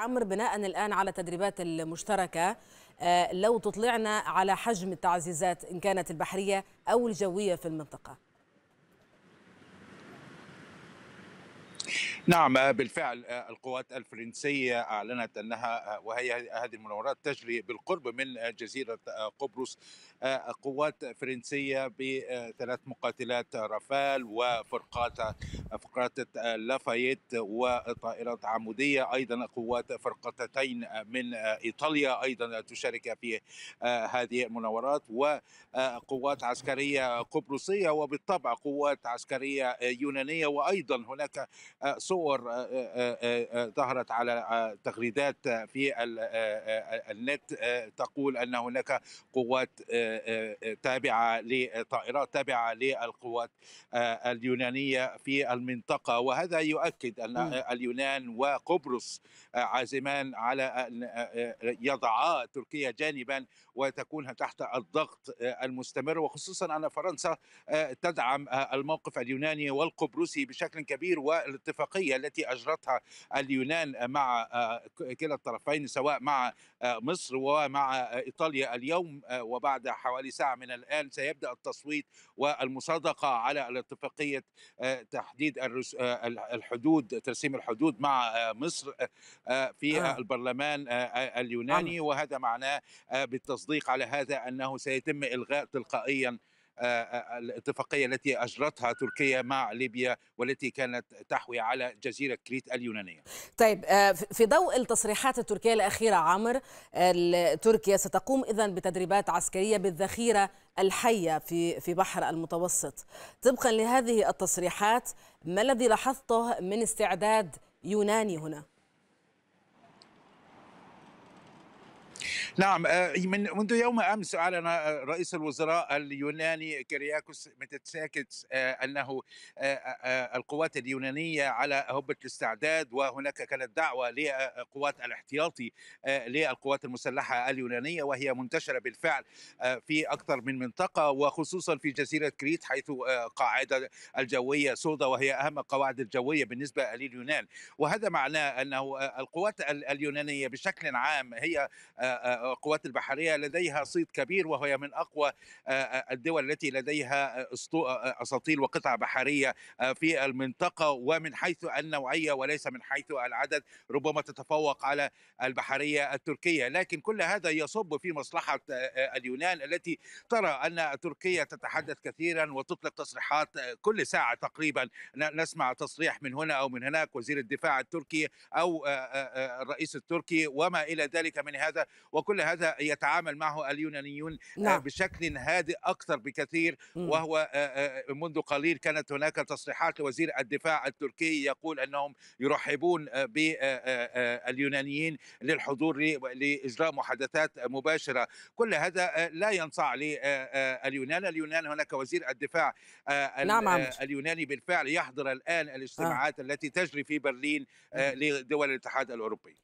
عمر بناء الآن على التدريبات المشتركة آه، لو تطلعنا على حجم التعزيزات إن كانت البحرية أو الجوية في المنطقة نعم آه، بالفعل آه، القوات الفرنسية أعلنت أنها آه، وهي هذه المناورات تجري بالقرب من جزيرة قبرص قوات فرنسية بثلاث مقاتلات رافال وفرقات فرقات لافايت وطائرات عمودية أيضا قوات فرقتين من إيطاليا أيضا تشارك في هذه المناورات وقوات عسكرية قبرصية وبالطبع قوات عسكرية يونانية وأيضا هناك صور صور آه، آه، آه، ظهرت على تغريدات في النت تقول ان هناك قوات تابعه لطائرات تابعه للقوات اليونانيه في المنطقه وهذا يؤكد ان اليونان وقبرص عازمان على ان يضعا تركيا جانبا وتكون تحت الضغط المستمر وخصوصا ان فرنسا تدعم الموقف اليوناني والقبرصي بشكل كبير والاتفاقيه الوسطيه التي اجرتها اليونان مع آه، كلا الطرفين سواء مع آه، مصر ومع آه، ايطاليا اليوم وبعد حوالي ساعه من الان سيبدا التصويت والمصادقه على الاتفاقيه تحديد الحدود ترسيم الحدود مع مصر في البرلمان اليوناني وهذا معناه بالتصديق على هذا انه سيتم الغاء تلقائيا آه، آه، آه، الاتفاقيه التي اجرتها تركيا مع ليبيا والتي كانت تحوي على جزيره كريت اليونانيه. طيب في ضوء التصريحات التركيه الاخيره عمر تركيا ستقوم اذا بتدريبات عسكريه بالذخيره الحيه في في بحر المتوسط. طبقا لهذه التصريحات ما الذي لاحظته من استعداد يوناني هنا؟ نعم آه، من منذ يوم امس اعلن آه، رئيس الوزراء اليوناني كرياكوس متساكس آه، انه القوات اليونانيه على هبه الاستعداد وهناك كانت دعوه لقوات الاحتياطي للقوات المسلحه اليونانيه وهي منتشره بالفعل في اكثر من منطقه وخصوصا في جزيره كريت حيث قاعده الجويه سودا وهي اهم القواعد الجويه بالنسبه لليونان وهذا معناه انه القوات اليونانيه بشكل عام هي القوات البحريه لديها صيت كبير وهي من اقوى الدول التي لديها اساطيل وقطع بحريه في المنطقه ومن حيث النوعيه وليس من حيث العدد ربما تتفوق على البحريه التركيه لكن كل هذا يصب في مصلحه اليونان التي ترى ان تركيا تتحدث كثيرا وتطلق تصريحات كل ساعه تقريبا نسمع تصريح من هنا او من هناك وزير الدفاع التركي او الرئيس التركي وما الى ذلك من هذا وكل كل هذا يتعامل معه اليونانيون آه، نعم. بشكل هادئ أكثر بكثير وهو آه، آه، منذ قليل كانت هناك تصريحات لوزير الدفاع التركي يقول أنهم يرحبون باليونانيين للحضور لإجراء محادثات مباشرة كل هذا لا ينصع لليونان اليونان هناك وزير الدفاع نعم اليوناني بالفعل يحضر الآن الاجتماعات آه. التي تجري في برلين لدول الاتحاد الأوروبي